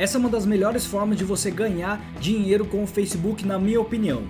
Essa é uma das melhores formas de você ganhar dinheiro com o Facebook, na minha opinião.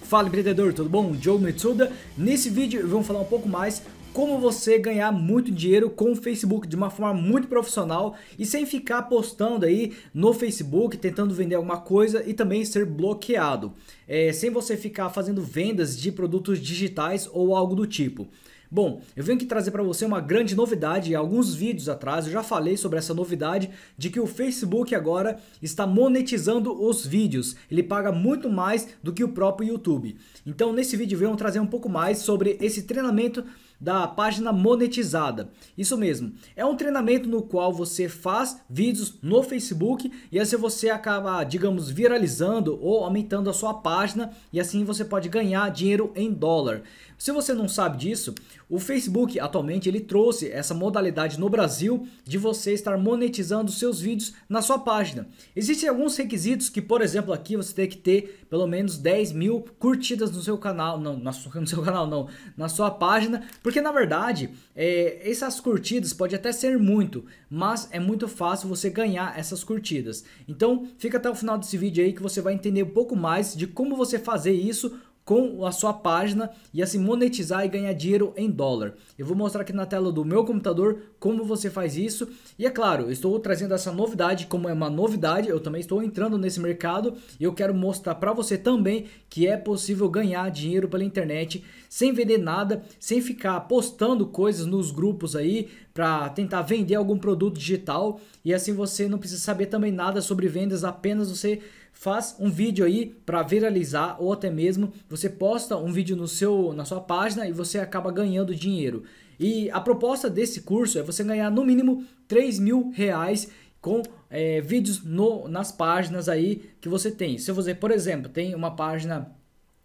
Fala empreendedor, tudo bom? Joe Metsuda. Nesse vídeo vamos falar um pouco mais como você ganhar muito dinheiro com o Facebook de uma forma muito profissional e sem ficar postando aí no Facebook, tentando vender alguma coisa e também ser bloqueado, é, sem você ficar fazendo vendas de produtos digitais ou algo do tipo. Bom, eu venho aqui trazer para você uma grande novidade. Alguns vídeos atrás eu já falei sobre essa novidade de que o Facebook agora está monetizando os vídeos. Ele paga muito mais do que o próprio YouTube. Então, nesse vídeo venho trazer um pouco mais sobre esse treinamento da página monetizada. Isso mesmo, é um treinamento no qual você faz vídeos no Facebook e assim você acaba, digamos, viralizando ou aumentando a sua página e assim você pode ganhar dinheiro em dólar. Se você não sabe disso, o Facebook atualmente ele trouxe essa modalidade no Brasil de você estar monetizando seus vídeos na sua página. Existem alguns requisitos que, por exemplo, aqui você tem que ter pelo menos 10 mil curtidas no seu canal, não, na sua, no seu canal não, na sua página, porque na verdade é, essas curtidas pode até ser muito, mas é muito fácil você ganhar essas curtidas. Então fica até o final desse vídeo aí que você vai entender um pouco mais de como você fazer isso com a sua página e assim monetizar e ganhar dinheiro em dólar. Eu vou mostrar aqui na tela do meu computador como você faz isso. E é claro, estou trazendo essa novidade, como é uma novidade, eu também estou entrando nesse mercado e eu quero mostrar para você também que é possível ganhar dinheiro pela internet sem vender nada, sem ficar postando coisas nos grupos aí para tentar vender algum produto digital e assim você não precisa saber também nada sobre vendas, apenas você faz um vídeo aí para viralizar ou até mesmo você posta um vídeo no seu na sua página e você acaba ganhando dinheiro. E a proposta desse curso é você ganhar no mínimo 3 mil reais com é, vídeos no, nas páginas aí que você tem. Se você, por exemplo, tem uma página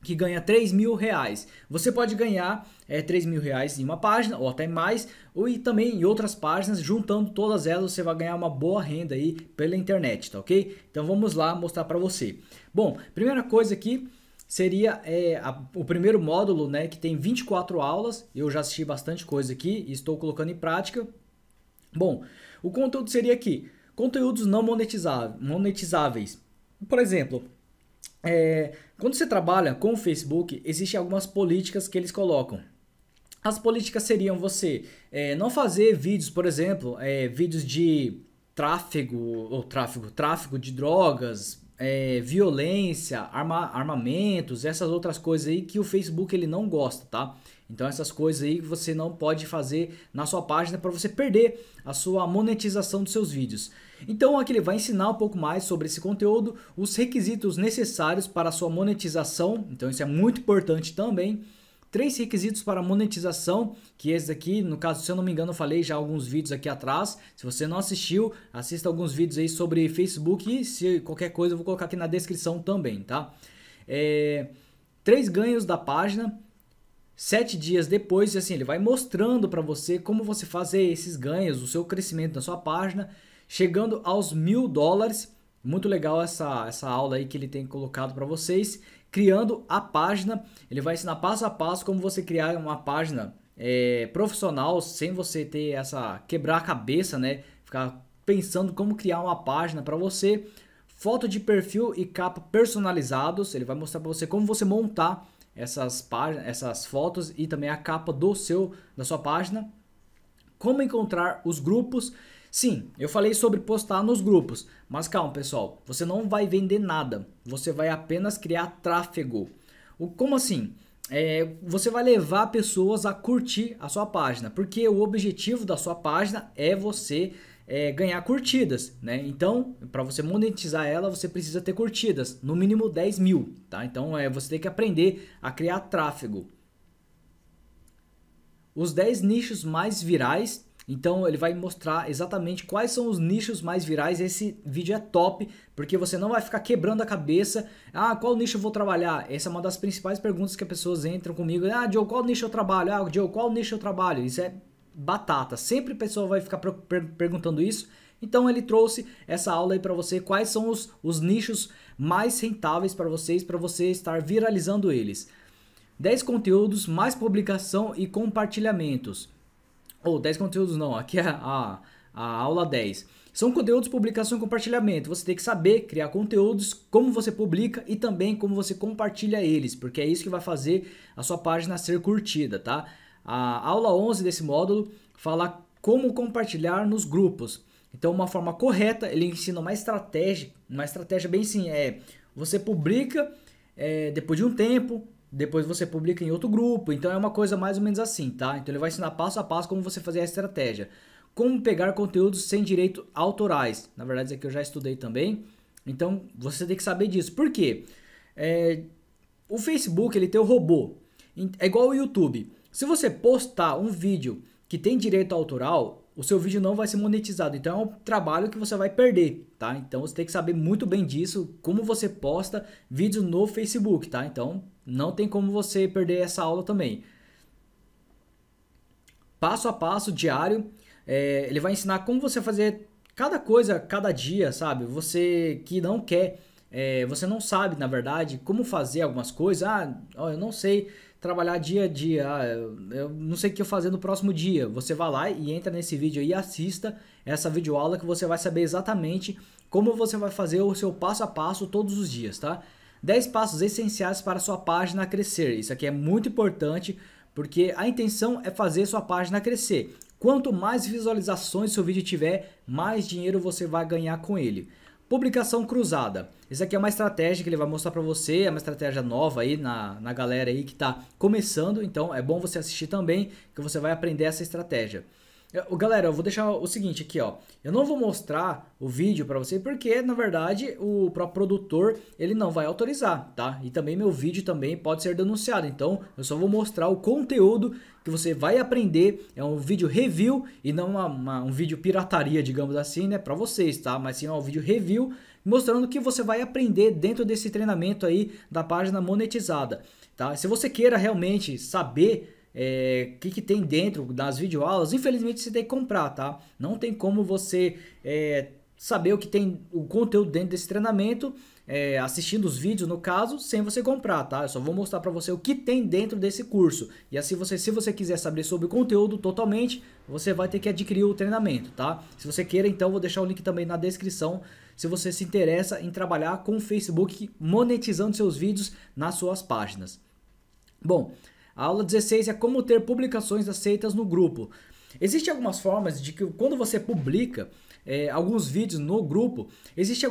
que ganha 3 mil reais. Você pode ganhar é, 3 mil reais em uma página ou até mais, ou e também em outras páginas, juntando todas elas você vai ganhar uma boa renda aí pela internet, tá ok? Então vamos lá mostrar para você. Bom, primeira coisa aqui seria é, a, o primeiro módulo, né, que tem 24 aulas, eu já assisti bastante coisa aqui e estou colocando em prática. Bom, o conteúdo seria aqui, conteúdos não monetizáveis. Por exemplo, é, quando você trabalha com o Facebook, existem algumas políticas que eles colocam. As políticas seriam você é, não fazer vídeos, por exemplo, é, vídeos de tráfego ou tráfego, tráfego de drogas, é, violência, arma, armamentos, essas outras coisas aí que o Facebook ele não gosta, tá? Então essas coisas aí que você não pode fazer na sua página para você perder a sua monetização dos seus vídeos. Então aqui ele vai ensinar um pouco mais sobre esse conteúdo, os requisitos necessários para a sua monetização. Então isso é muito importante também três requisitos para monetização, que esses aqui, no caso, se eu não me engano, eu falei já alguns vídeos aqui atrás. Se você não assistiu, assista alguns vídeos aí sobre Facebook e se qualquer coisa eu vou colocar aqui na descrição também, tá? É, três ganhos da página, sete dias depois, e assim, ele vai mostrando para você como você fazer esses ganhos, o seu crescimento na sua página, chegando aos mil dólares muito legal essa, essa aula aí que ele tem colocado para vocês, criando a página. Ele vai ensinar passo a passo como você criar uma página é, profissional sem você ter essa quebrar a cabeça, né? Ficar pensando como criar uma página para você. Foto de perfil e capa personalizados. Ele vai mostrar para você como você montar essas páginas, essas fotos e também a capa do seu da sua página. Como encontrar os grupos Sim, eu falei sobre postar nos grupos, mas calma pessoal, você não vai vender nada, você vai apenas criar tráfego. O, como assim? É, você vai levar pessoas a curtir a sua página, porque o objetivo da sua página é você é, ganhar curtidas, né? Então, para você monetizar ela, você precisa ter curtidas, no mínimo 10 mil, tá? Então, é, você tem que aprender a criar tráfego. Os 10 nichos mais virais então ele vai mostrar exatamente quais são os nichos mais virais. Esse vídeo é top, porque você não vai ficar quebrando a cabeça. Ah, qual nicho eu vou trabalhar? Essa é uma das principais perguntas que as pessoas entram comigo. Ah, Joe, qual nicho eu trabalho? Ah, Joe, qual nicho eu trabalho? Isso é batata. Sempre a pessoa vai ficar perguntando isso. Então ele trouxe essa aula aí para você, quais são os, os nichos mais rentáveis para vocês, para você estar viralizando eles. 10 conteúdos, mais publicação e compartilhamentos ou oh, 10 conteúdos não, aqui é a, a aula 10. São conteúdos, publicação e compartilhamento. Você tem que saber criar conteúdos, como você publica e também como você compartilha eles, porque é isso que vai fazer a sua página ser curtida, tá? A aula 11 desse módulo fala como compartilhar nos grupos. Então, uma forma correta, ele ensina uma estratégia, uma estratégia bem sim, é você publica é, depois de um tempo, depois você publica em outro grupo. Então é uma coisa mais ou menos assim, tá? Então ele vai ensinar passo a passo como você fazer a estratégia. Como pegar conteúdos sem direito autorais. Na verdade, isso aqui eu já estudei também. Então você tem que saber disso. Por quê? É, o Facebook ele tem o robô. É igual o YouTube. Se você postar um vídeo que tem direito autoral, o seu vídeo não vai ser monetizado. Então é um trabalho que você vai perder, tá? Então você tem que saber muito bem disso, como você posta vídeos no Facebook, tá? Então não tem como você perder essa aula também. Passo a passo, diário, é, ele vai ensinar como você fazer cada coisa, cada dia, sabe? Você que não quer é, você não sabe, na verdade, como fazer algumas coisas. Ah, ó, eu não sei trabalhar dia a dia. Ah, eu não sei o que eu fazer no próximo dia. Você vai lá e entra nesse vídeo e assista essa videoaula que você vai saber exatamente como você vai fazer o seu passo a passo todos os dias, tá? 10 passos essenciais para sua página crescer. Isso aqui é muito importante porque a intenção é fazer sua página crescer. Quanto mais visualizações seu vídeo tiver, mais dinheiro você vai ganhar com ele. Publicação cruzada. Isso aqui é uma estratégia que ele vai mostrar para você, é uma estratégia nova aí na, na galera aí que está começando, então é bom você assistir também que você vai aprender essa estratégia. Eu, galera, eu vou deixar o seguinte aqui, ó. Eu não vou mostrar o vídeo para você porque, na verdade, o próprio produtor, ele não vai autorizar, tá? E também meu vídeo também pode ser denunciado. Então, eu só vou mostrar o conteúdo que você vai aprender. É um vídeo review e não uma, uma, um vídeo pirataria, digamos assim, né? Para vocês, tá? Mas sim, é um vídeo review mostrando o que você vai aprender dentro desse treinamento aí da página monetizada, tá? Se você queira realmente saber é, que, que tem dentro das videoaulas, infelizmente você tem que comprar, tá? Não tem como você é, saber o que tem o conteúdo dentro desse treinamento, é, assistindo os vídeos no caso, sem você comprar, tá? Eu só vou mostrar para você o que tem dentro desse curso. E assim você, se você quiser saber sobre o conteúdo totalmente, você vai ter que adquirir o treinamento, tá? Se você queira, então vou deixar o link também na descrição se você se interessa em trabalhar com o Facebook monetizando seus vídeos nas suas páginas. Bom, a aula 16 é como ter publicações aceitas no grupo. Existem algumas formas de que quando você publica é, alguns vídeos no grupo, existem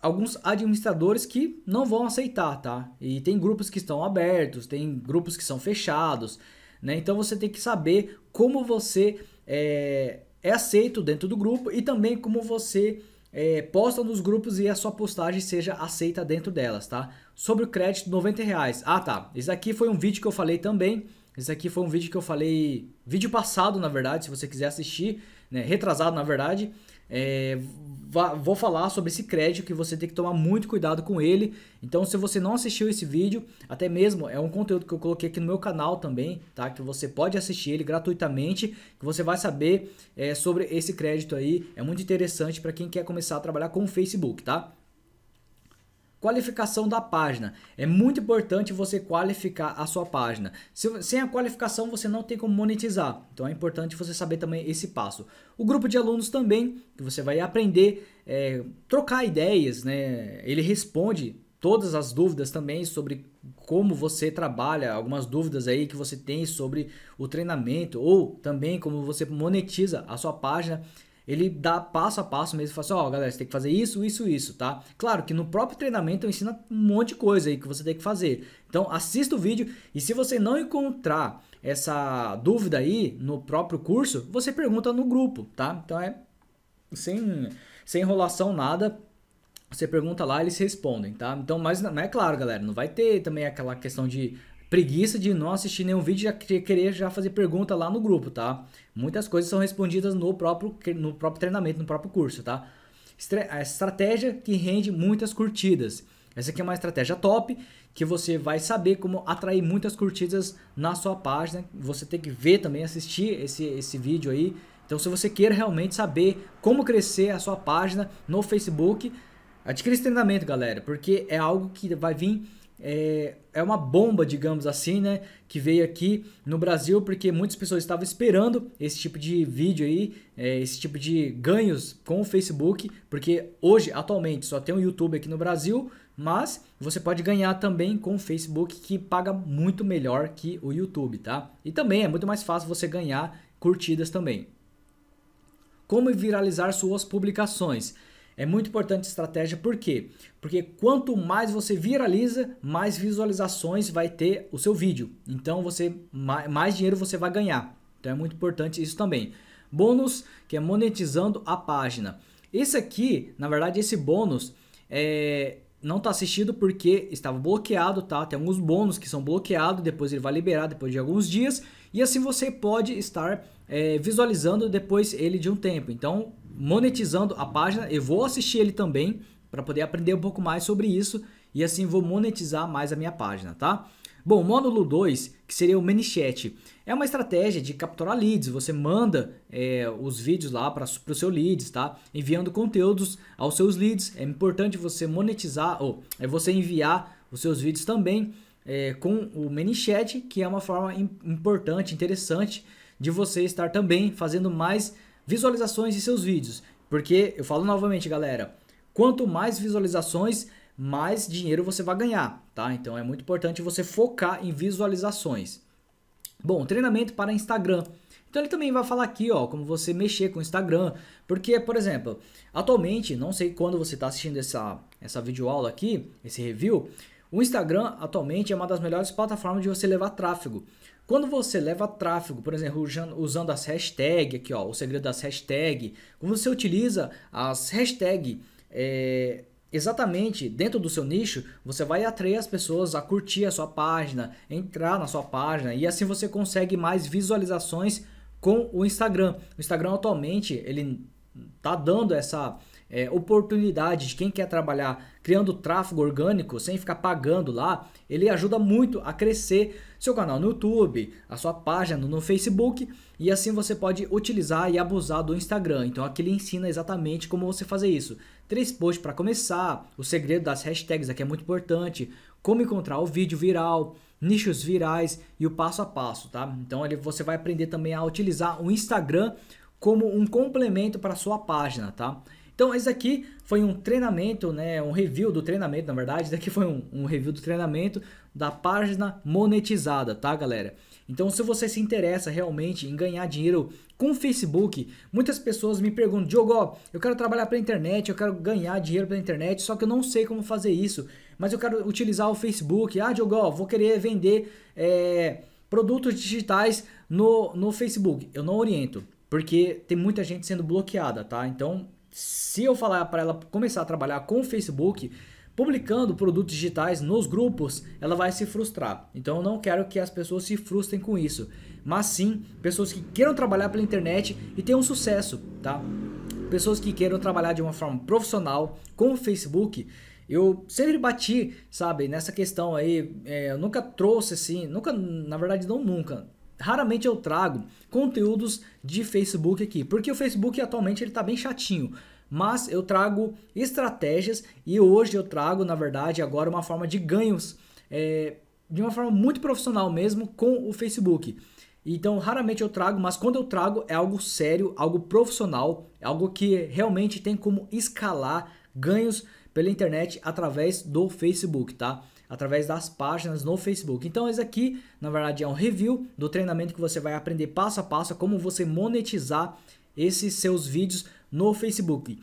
alguns administradores que não vão aceitar, tá? E tem grupos que estão abertos, tem grupos que são fechados, né? Então você tem que saber como você é, é aceito dentro do grupo e também como você é, posta nos grupos e a sua postagem seja aceita dentro delas, tá? sobre o crédito de 90 reais. Ah, tá. Esse aqui foi um vídeo que eu falei também. Esse aqui foi um vídeo que eu falei, vídeo passado, na verdade, se você quiser assistir, né? retrasado, na verdade. É, vou falar sobre esse crédito que você tem que tomar muito cuidado com ele. Então, se você não assistiu esse vídeo, até mesmo é um conteúdo que eu coloquei aqui no meu canal também, tá? Que você pode assistir ele gratuitamente, que você vai saber é, sobre esse crédito aí. É muito interessante para quem quer começar a trabalhar com o Facebook, tá? Qualificação da página. É muito importante você qualificar a sua página. Se, sem a qualificação, você não tem como monetizar. Então é importante você saber também esse passo. O grupo de alunos também, que você vai aprender, é, trocar ideias, né? Ele responde todas as dúvidas também sobre como você trabalha, algumas dúvidas aí que você tem sobre o treinamento ou também como você monetiza a sua página. Ele dá passo a passo mesmo, fala assim, ó, oh, galera, você tem que fazer isso, isso, isso, tá? Claro que no próprio treinamento eu ensino um monte de coisa aí que você tem que fazer. Então, assista o vídeo e se você não encontrar essa dúvida aí no próprio curso, você pergunta no grupo, tá? Então é sem, sem enrolação nada. Você pergunta lá, eles respondem, tá? Então, mas não é claro, galera, não vai ter também aquela questão de preguiça de não assistir nenhum vídeo e já querer já fazer pergunta lá no grupo, tá? Muitas coisas são respondidas no próprio, no próprio treinamento, no próprio curso, tá? A estratégia que rende muitas curtidas. Essa aqui é uma estratégia top que você vai saber como atrair muitas curtidas na sua página. Você tem que ver também, assistir esse, esse vídeo aí. Então, se você quer realmente saber como crescer a sua página no Facebook, adquira esse treinamento, galera, porque é algo que vai vir é, é uma bomba, digamos assim, né? Que veio aqui no Brasil, porque muitas pessoas estavam esperando esse tipo de vídeo aí, é, esse tipo de ganhos com o Facebook, porque hoje, atualmente, só tem o YouTube aqui no Brasil, mas você pode ganhar também com o Facebook, que paga muito melhor que o YouTube, tá? E também é muito mais fácil você ganhar curtidas também. Como viralizar suas publicações? É muito importante estratégia, por quê? Porque quanto mais você viraliza, mais visualizações vai ter o seu vídeo. Então você mais dinheiro você vai ganhar. Então é muito importante isso também. Bônus, que é monetizando a página. Esse aqui, na verdade, esse bônus é, não está assistido porque estava bloqueado, tá? Tem alguns bônus que são bloqueados, depois ele vai liberar depois de alguns dias. E assim você pode estar é, visualizando depois ele de um tempo. Então, monetizando a página, eu vou assistir ele também para poder aprender um pouco mais sobre isso. E assim vou monetizar mais a minha página, tá? Bom, o módulo 2, que seria o Manichat, é uma estratégia de capturar leads. Você manda é, os vídeos lá para o seu leads, tá? Enviando conteúdos aos seus leads. É importante você monetizar, ou é você enviar os seus vídeos também é, com o ManyChat, que é uma forma importante, interessante de você estar também fazendo mais visualizações de seus vídeos. Porque eu falo novamente, galera, quanto mais visualizações, mais dinheiro você vai ganhar, tá? Então é muito importante você focar em visualizações. Bom, treinamento para Instagram. Então ele também vai falar aqui, ó, como você mexer com o Instagram, porque, por exemplo, atualmente, não sei quando você está assistindo essa essa videoaula aqui, esse review, o Instagram atualmente é uma das melhores plataformas de você levar tráfego. Quando você leva tráfego, por exemplo, usando as hashtags aqui, ó, o segredo das hashtags, quando você utiliza as hashtags é, eh, exatamente dentro do seu nicho, você vai atrair as pessoas a curtir a sua página, entrar na sua página e assim você consegue mais visualizações com o Instagram. O Instagram atualmente ele tá dando essa é, oportunidade de quem quer trabalhar criando tráfego orgânico sem ficar pagando lá, ele ajuda muito a crescer seu canal no YouTube, a sua página no Facebook e assim você pode utilizar e abusar do Instagram. Então aqui ele ensina exatamente como você fazer isso. Três posts para começar, o segredo das hashtags aqui é muito importante, como encontrar o vídeo viral, nichos virais e o passo a passo, tá? Então ele, você vai aprender também a utilizar o Instagram como um complemento para sua página, tá? Então esse aqui foi um treinamento, né, um review do treinamento, na verdade, isso aqui foi um, um review do treinamento da página monetizada, tá galera? Então se você se interessa realmente em ganhar dinheiro com Facebook, muitas pessoas me perguntam, Diogo, eu quero trabalhar pela internet, eu quero ganhar dinheiro pela internet, só que eu não sei como fazer isso, mas eu quero utilizar o Facebook, ah Diogo, vou querer vender... É, produtos digitais no, no Facebook. Eu não oriento, porque tem muita gente sendo bloqueada, tá? Então se eu falar para ela começar a trabalhar com o Facebook, publicando produtos digitais nos grupos, ela vai se frustrar. Então eu não quero que as pessoas se frustrem com isso, mas sim pessoas que queiram trabalhar pela internet e tenham sucesso, tá? Pessoas que queiram trabalhar de uma forma profissional com o Facebook. Eu sempre bati, sabe, nessa questão aí. É, eu nunca trouxe assim, nunca, na verdade, não nunca raramente eu trago conteúdos de Facebook aqui, porque o Facebook atualmente ele está bem chatinho. Mas eu trago estratégias e hoje eu trago, na verdade, agora uma forma de ganhos é, de uma forma muito profissional mesmo com o Facebook. Então, raramente eu trago, mas quando eu trago é algo sério, algo profissional, algo que realmente tem como escalar ganhos pela internet através do Facebook, tá? através das páginas no Facebook. Então esse aqui, na verdade, é um review do treinamento que você vai aprender passo a passo como você monetizar esses seus vídeos no Facebook.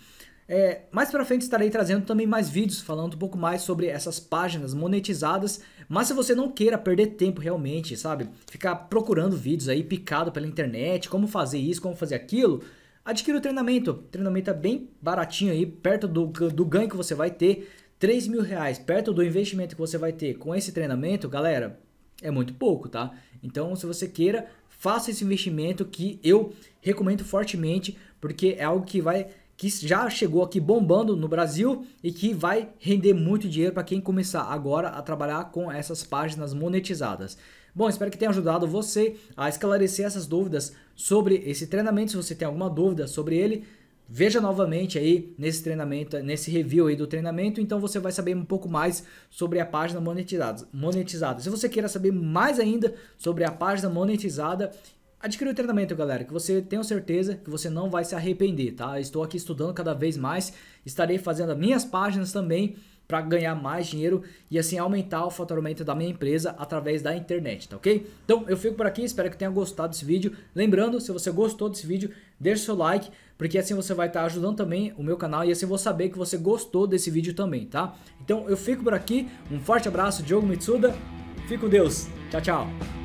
É, mais para frente estarei trazendo também mais vídeos falando um pouco mais sobre essas páginas monetizadas. Mas se você não queira perder tempo realmente, sabe, ficar procurando vídeos aí picado pela internet, como fazer isso, como fazer aquilo, adquira o treinamento. O treinamento é bem baratinho aí, perto do, do ganho que você vai ter 3 mil reais perto do investimento que você vai ter com esse treinamento, galera, é muito pouco, tá? Então, se você queira, faça esse investimento que eu recomendo fortemente, porque é algo que vai que já chegou aqui bombando no Brasil e que vai render muito dinheiro para quem começar agora a trabalhar com essas páginas monetizadas. Bom, espero que tenha ajudado você a esclarecer essas dúvidas sobre esse treinamento. Se você tem alguma dúvida sobre ele, veja novamente aí nesse treinamento, nesse review aí do treinamento, então você vai saber um pouco mais sobre a página monetizada. monetizada. Se você queira saber mais ainda sobre a página monetizada, adquira o treinamento, galera, que você tenha certeza que você não vai se arrepender, tá? Estou aqui estudando cada vez mais, estarei fazendo as minhas páginas também para ganhar mais dinheiro e assim aumentar o faturamento da minha empresa através da internet, tá ok? Então eu fico por aqui, espero que tenha gostado desse vídeo. Lembrando, se você gostou desse vídeo, deixe seu like, porque assim você vai estar tá ajudando também o meu canal e assim eu vou saber que você gostou desse vídeo também, tá? Então eu fico por aqui, um forte abraço, Diogo Mitsuda, fique com Deus, tchau, tchau!